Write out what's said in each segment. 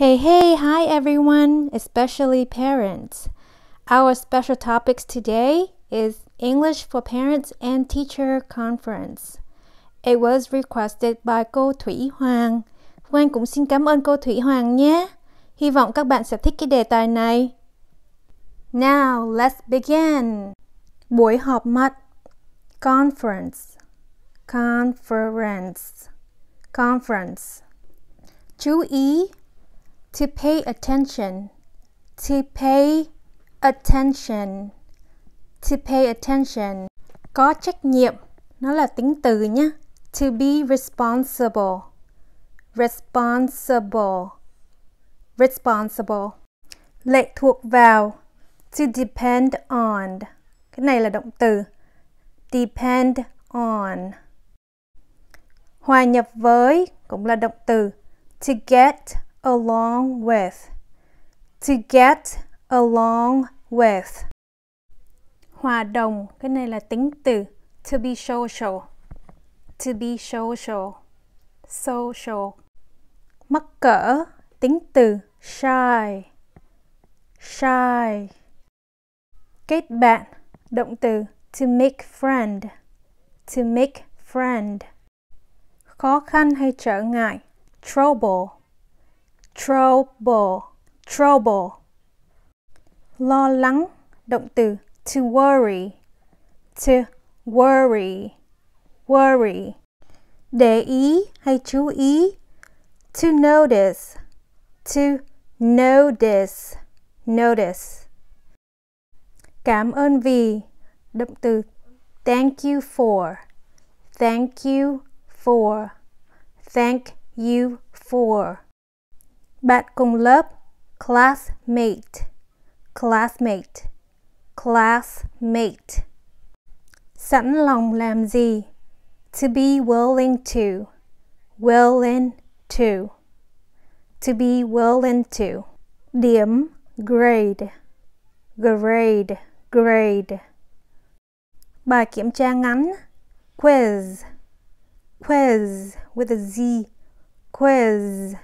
Hey, hey, hi everyone, especially parents. Our special topics today is English for Parents and Teacher Conference. It was requested by cô Thủy Hoàng. Hoàng cũng xin cảm ơn cô Thủy Hoàng nhé. Hy vọng các bạn sẽ thích cái đề tài này. Now, let's begin. Buổi họp mặt Conference conference conference chú ý to pay attention to pay attention to pay attention có trách nhiệm nó là tính từ nhé to be responsible responsible responsible lệ thuộc vào to depend on cái này là động từ depend on Hòa nhập với cũng là động từ to get along with. To get along with. Hòa đồng, cái này là tính từ to be social. To be social. Social. Mắc cỡ, tính từ shy. Shy. Kết bạn, động từ to make friend. To make friend khó khăn hay trở ngại trouble trouble trouble lo lắng động từ to worry to worry worry để ý hay chú ý to notice to notice notice cảm ơn vì động từ thank you for thank you for thank you for bạn cùng lớp classmate classmate classmate sẵn lòng làm gì to be willing to willing to to be willing to điểm grade grade grade bài kiểm tra ngắn quiz quiz with a z quiz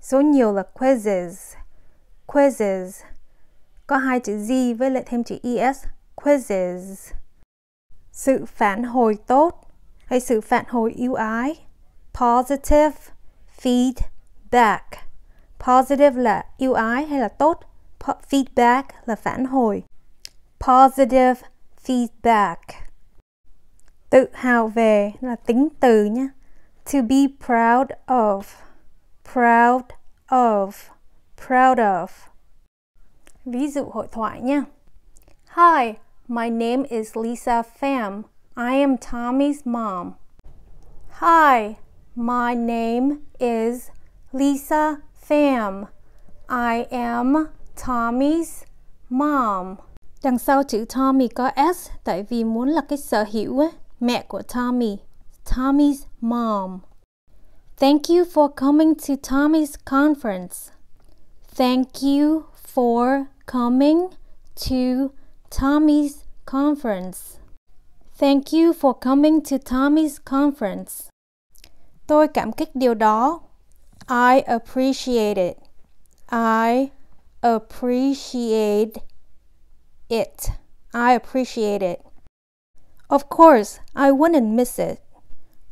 số nhiều là quizzes quizzes có hai chữ z với lại thêm chữ es quizzes sự phản hồi tốt hay sự phản hồi yêu ái positive feedback positive là yêu ái hay là tốt feedback là phản hồi positive feedback tự hào về là tính từ nhé to be proud of proud of proud of ví dụ hội thoại nhé hi my name is lisa pham i am tommy's mom hi my name is lisa pham i am tommy's mom Đằng sau chữ Tommy có S tại vì muốn là cái sở hữu ấy. met with Tommy, Tommy's mom. Thank you for coming to Tommy's conference. Thank you for coming to Tommy's conference. Thank you for coming to Tommy's conference. Tôi cảm kích điều đó. I appreciate it. I appreciate it. I appreciate it. Of course, I wouldn't miss it.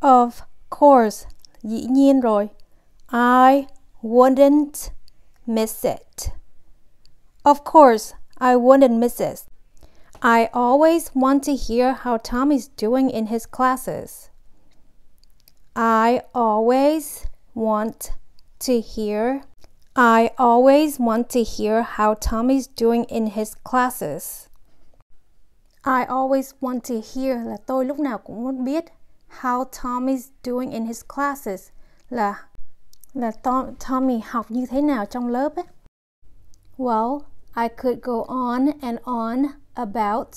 Of course, dĩ nhiên rồi. I wouldn't miss it. Of course, I wouldn't miss it. I always want to hear how Tommy's doing in his classes. I always want to hear. I always want to hear how Tommy's doing in his classes. I always want to hear là tôi lúc nào cũng muốn biết how Tommy's doing in his classes là là Tom, Tommy học như thế nào trong lớp ấy. Well, I could go on and on about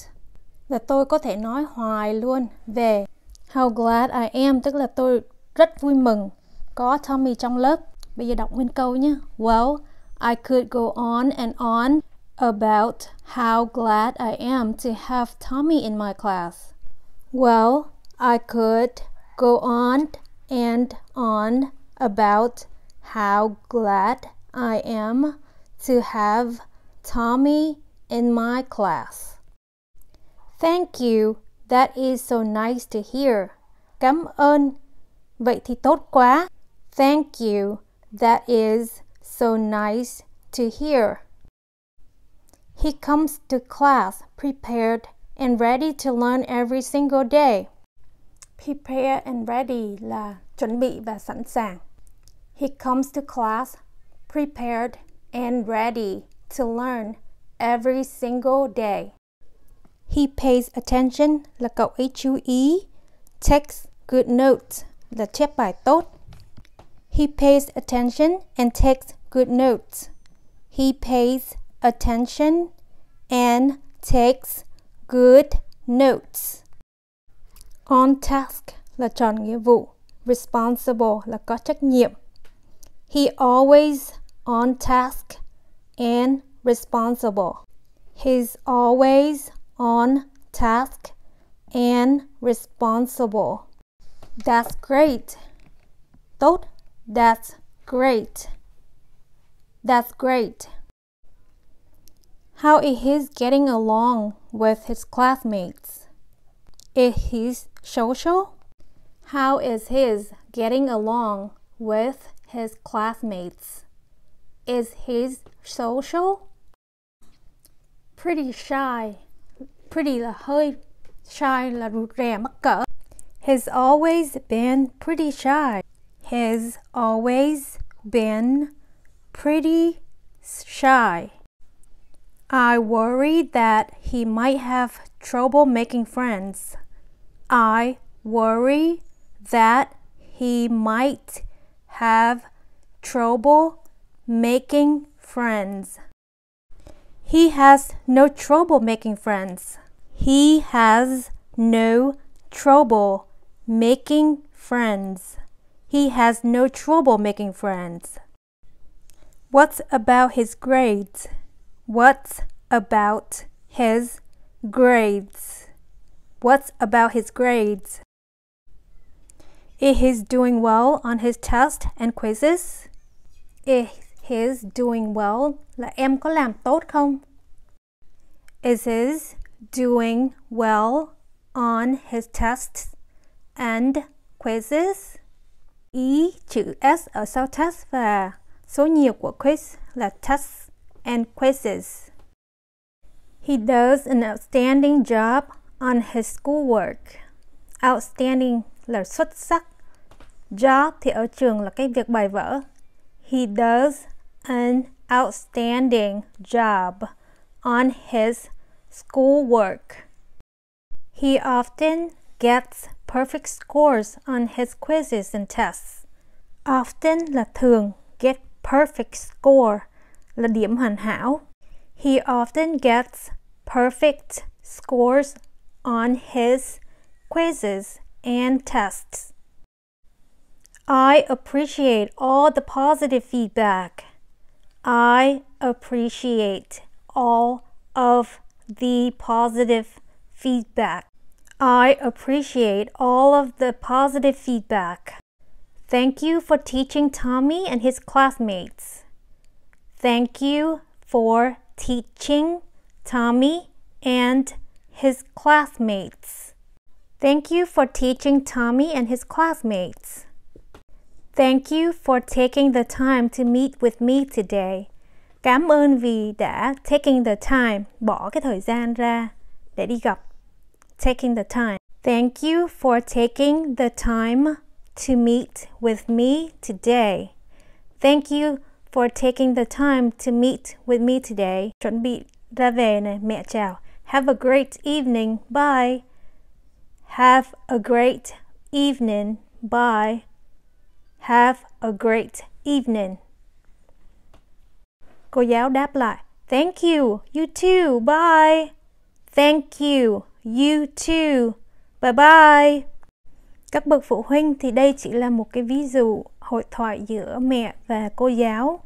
là tôi có thể nói hoài luôn về how glad I am tức là tôi rất vui mừng có Tommy trong lớp. Bây giờ đọc nguyên câu nhé. Well, I could go on and on about how glad I am to have Tommy in my class. Well, I could go on and on about how glad I am to have Tommy in my class. Thank you, that is so nice to hear. Cảm ơn, vậy thì tốt quá. Thank you, that is so nice to hear. He comes to class prepared and ready to learn every single day. Prepare and ready là chuẩn bị và sẵn sàng. He comes to class prepared and ready to learn every single day. He pays attention là cậu ấy chú ý. Takes good notes là chép bài tốt. He pays attention and takes good notes. He pays attention and takes good notes. On task là tròn nghĩa vụ. Responsible là có trách nhiệm. He always on task and responsible. He's always on task and responsible. That's great. Tốt. That's great. That's great. How is he getting along with his classmates? Is he social? How is his getting along with his classmates? Is he social? Pretty shy. Pretty là hơi shy là rụt rè mắc cỡ. Has always been pretty shy. Has always been pretty shy. I worry that he might have trouble making friends. I worry that he might have trouble making friends. He has no trouble making friends. He has no trouble making friends. He has no trouble making friends. What about his grades? What's about his grades? What's about his grades? Is he doing well on his test and quizzes? Is he doing well là em có làm tốt không? Is he doing well on his tests and quizzes? Ý e chữ S ở sau test và số nhiều của quiz là test and quizzes. He does an outstanding job on his schoolwork. Outstanding là xuất sắc. Job thì ở trường là cái việc bài vở. He does an outstanding job on his schoolwork. He often gets perfect scores on his quizzes and tests. Often là thường, get perfect score là điểm hoàn hảo. He often gets perfect scores on his quizzes and tests. I appreciate all the positive feedback. I appreciate all of the positive feedback. I appreciate all of the positive feedback. Thank you for teaching Tommy and his classmates. Thank you for teaching Tommy and his classmates. Thank you for teaching Tommy and his classmates. Thank you for taking the time to meet with me today. Cảm ơn vì đã taking the time, bỏ cái thời gian ra để đi gặp. Taking the time. Thank you for taking the time to meet with me today. Thank you for taking the time to meet with me today. Chuẩn bị ra về này, mẹ chào. Have a great evening. Bye. Have a great evening. Bye. Have a great evening. Cô giáo đáp lại. Thank you. You too. Bye. Thank you. You too. Bye bye. Các bậc phụ huynh thì đây chỉ là một cái ví dụ hội thoại giữa mẹ và cô giáo.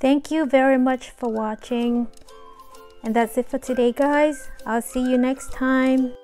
Thank you very much for watching. And that's it for today, guys. I'll see you next time.